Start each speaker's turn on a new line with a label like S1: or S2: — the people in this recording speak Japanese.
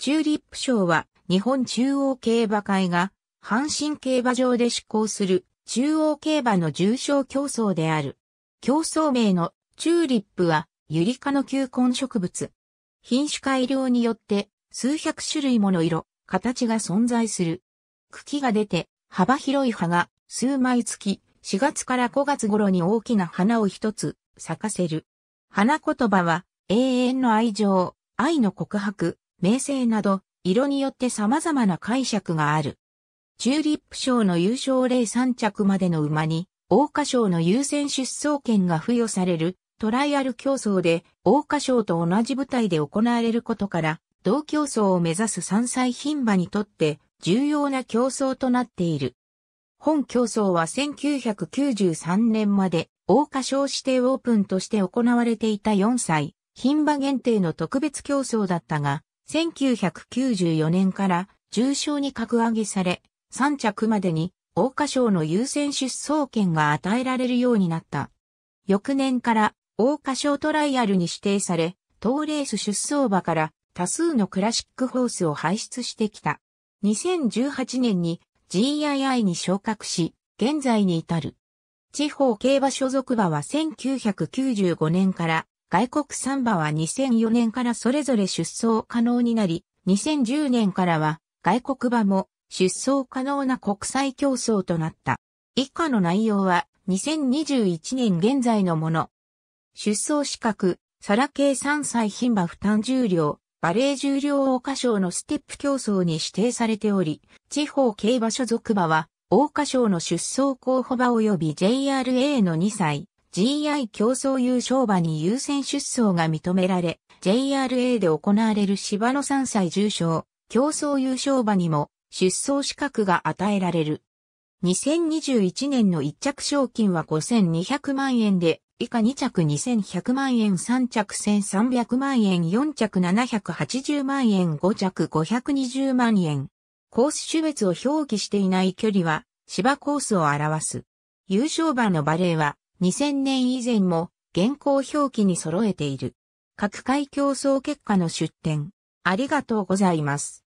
S1: チューリップ賞は日本中央競馬会が阪神競馬場で施行する中央競馬の重賞競争である。競争名のチューリップはユリ科の球根植物。品種改良によって数百種類もの色、形が存在する。茎が出て幅広い葉が数枚付き、4月から5月頃に大きな花を一つ咲かせる。花言葉は永遠の愛情、愛の告白、名声など、色によって様々な解釈がある。チューリップ賞の優勝例3着までの馬に、桜花賞の優先出走権が付与されるトライアル競争で、桜花賞と同じ舞台で行われることから、同競争を目指す3歳牝馬にとって重要な競争となっている。本競争は1993年まで、桜花賞指定オープンとして行われていた4歳、牝馬限定の特別競争だったが、1994年から重賞に格上げされ、3着までに大花賞の優先出走権が与えられるようになった。翌年から大花賞トライアルに指定され、当レース出走馬から多数のクラシックホースを輩出してきた。2018年に GII に昇格し、現在に至る。地方競馬所属馬は1995年から外国サンバは2004年からそれぞれ出走可能になり、2010年からは外国馬も出走可能な国際競争となった。以下の内容は2021年現在のもの。出走資格、サラ系3歳牝馬負担重量、バレー重量桜花賞のステップ競争に指定されており、地方競馬所属馬は、桜花賞の出走候補馬及び JRA の2歳、GI 競争優勝馬に優先出走が認められ、JRA で行われる芝の3歳重賞、競争優勝馬にも出走資格が与えられる。2021年の1着賞金は5200万円で、以下2着2100万円、3着1300万円、4着780万円、5着520万円。コース種別を表記していない距離は、芝コースを表す。優勝馬のバレーは、2000年以前も現行表記に揃えている。各界競争結果の出展。ありがとうございます。